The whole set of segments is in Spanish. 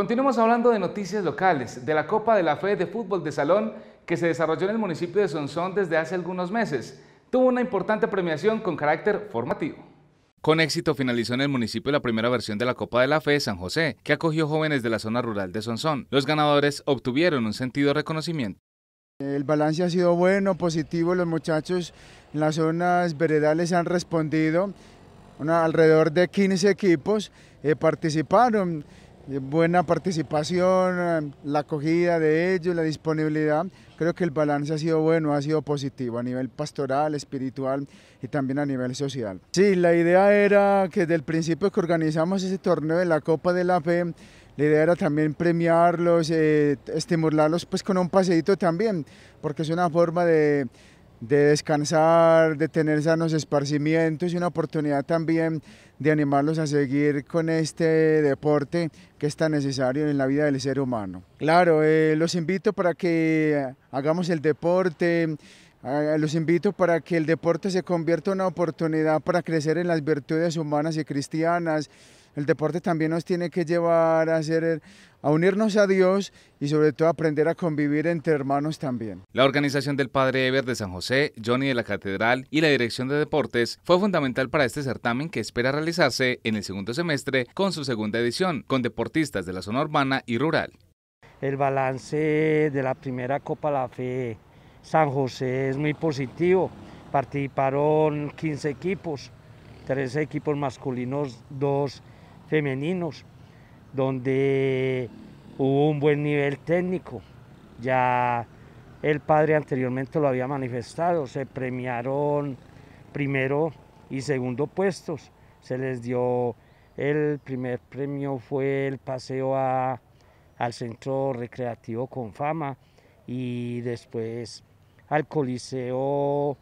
Continuamos hablando de noticias locales, de la Copa de la Fe de Fútbol de Salón que se desarrolló en el municipio de Sonsón desde hace algunos meses. Tuvo una importante premiación con carácter formativo. Con éxito finalizó en el municipio la primera versión de la Copa de la Fe de San José, que acogió jóvenes de la zona rural de Sonsón. Los ganadores obtuvieron un sentido reconocimiento. El balance ha sido bueno, positivo, los muchachos en las zonas veredales han respondido, alrededor de 15 equipos eh, participaron eh, buena participación, eh, la acogida de ellos, la disponibilidad. Creo que el balance ha sido bueno, ha sido positivo a nivel pastoral, espiritual y también a nivel social. Sí, la idea era que desde el principio que organizamos ese torneo de la Copa de la Fe, la idea era también premiarlos, eh, estimularlos pues con un paseito también, porque es una forma de de descansar, de tener sanos esparcimientos y una oportunidad también de animarlos a seguir con este deporte que es tan necesario en la vida del ser humano. Claro, eh, los invito para que hagamos el deporte, eh, los invito para que el deporte se convierta en una oportunidad para crecer en las virtudes humanas y cristianas el deporte también nos tiene que llevar a unirnos a Dios y sobre todo aprender a convivir entre hermanos también. La organización del Padre Eber de San José, Johnny de la Catedral y la Dirección de Deportes fue fundamental para este certamen que espera realizarse en el segundo semestre con su segunda edición, con deportistas de la zona urbana y rural. El balance de la primera Copa La Fe San José es muy positivo. Participaron 15 equipos, 13 equipos masculinos, 2 femeninos, donde hubo un buen nivel técnico. Ya el padre anteriormente lo había manifestado, se premiaron primero y segundo puestos, se les dio el primer premio fue el paseo al centro recreativo con fama y después al coliseo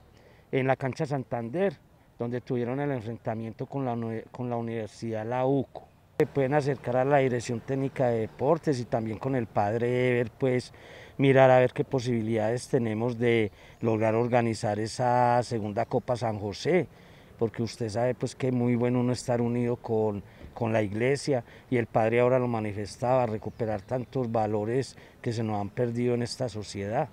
en la cancha Santander donde tuvieron el enfrentamiento con la, con la Universidad La UCO. Se pueden acercar a la Dirección Técnica de Deportes y también con el padre Ever, pues mirar a ver qué posibilidades tenemos de lograr organizar esa segunda Copa San José, porque usted sabe pues que muy bueno uno estar unido con la iglesia y el padre ahora lo manifestaba, recuperar tantos valores que se nos han perdido en esta sociedad.